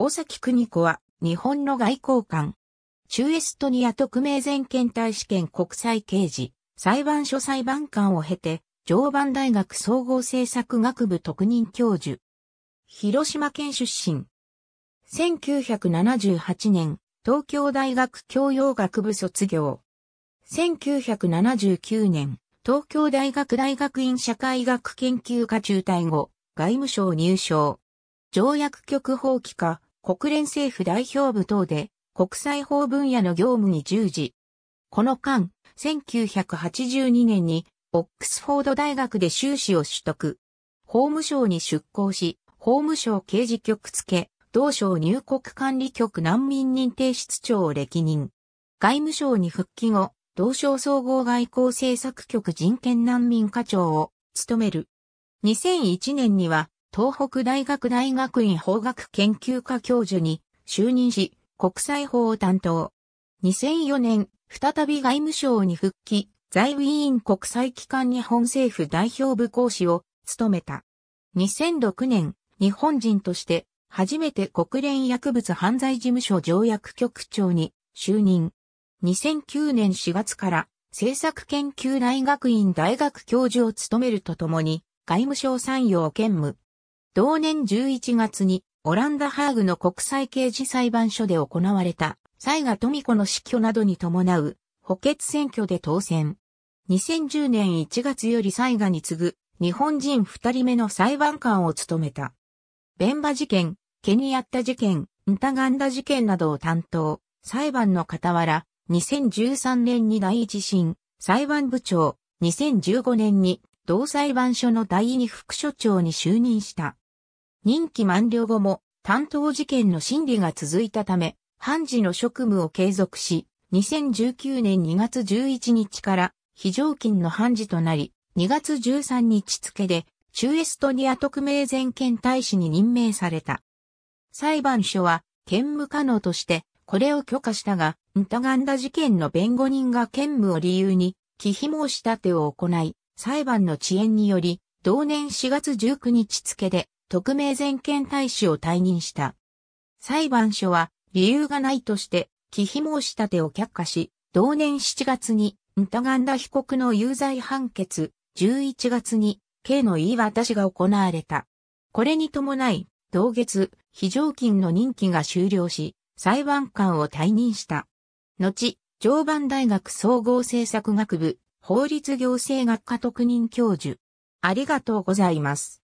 尾崎邦子は日本の外交官。中エストニア特命全権大使権国際刑事、裁判所裁判官を経て、常磐大学総合政策学部特任教授。広島県出身。1978年、東京大学教養学部卒業。1979年、東京大学大学院社会学研究科中退後、外務省入省。条約局法規課、国連政府代表部等で国際法分野の業務に従事。この間、1982年にオックスフォード大学で修士を取得。法務省に出向し、法務省刑事局付、同省入国管理局難民認定室長を歴任。外務省に復帰後、同省総合外交政策局人権難民課長を務める。2001年には東北大学大学院法学研究科教授に就任し、国際法を担当。2004年、再び外務省に復帰、在ウィーン国際機関日本政府代表部講師を務めた。2006年、日本人として初めて国連薬物犯罪事務所条約局長に就任。2009年4月から政策研究大学院大学教授を務めるとともに外務省参与を兼務、同年11月にオランダハーグの国際刑事裁判所で行われた、西賀富子の死去などに伴う補欠選挙で当選。2010年1月より西賀に次ぐ日本人2人目の裁判官を務めた。ベンバ事件、ケニアッタ事件、ンタガンダ事件などを担当、裁判の傍ら、2013年に第一審、裁判部長、2015年に同裁判所の第二副所長に就任した。任期満了後も担当事件の審理が続いたため、判事の職務を継続し、2019年2月11日から非常勤の判事となり、2月13日付で中エストニア特命全権大使に任命された。裁判所は兼務可能としてこれを許可したが、疑タガンダ事件の弁護人が兼務を理由に、忌避申し立てを行い、裁判の遅延により、同年4月19日付で、特命全権大使を退任した。裁判所は、理由がないとして、忌避申し立てを却下し、同年7月に、疑んだ被告の有罪判決、11月に、刑の言い渡しが行われた。これに伴い、同月、非常勤の任期が終了し、裁判官を退任した。後、常磐大学総合政策学部法律行政学科特任教授。ありがとうございます。